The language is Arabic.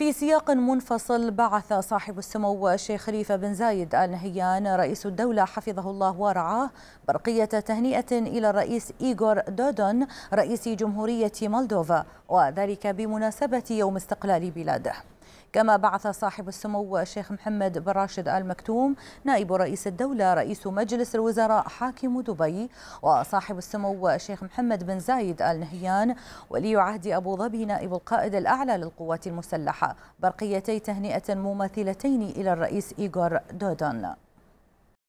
في سياق منفصل بعث صاحب السمو الشيخ خليفة بن زايد آل نهيان رئيس الدولة حفظه الله ورعاه برقية تهنئة إلى الرئيس إيغور دودون رئيس جمهورية مولدوفا وذلك بمناسبة يوم استقلال بلاده كما بعث صاحب السمو الشيخ محمد بن راشد آل مكتوم نائب رئيس الدولة رئيس مجلس الوزراء حاكم دبي وصاحب السمو الشيخ محمد بن زايد آل نهيان ولي عهد أبو ظبي نائب القائد الأعلى للقوات المسلحة برقيتي تهنئة مماثلتين إلى الرئيس إيغور دودون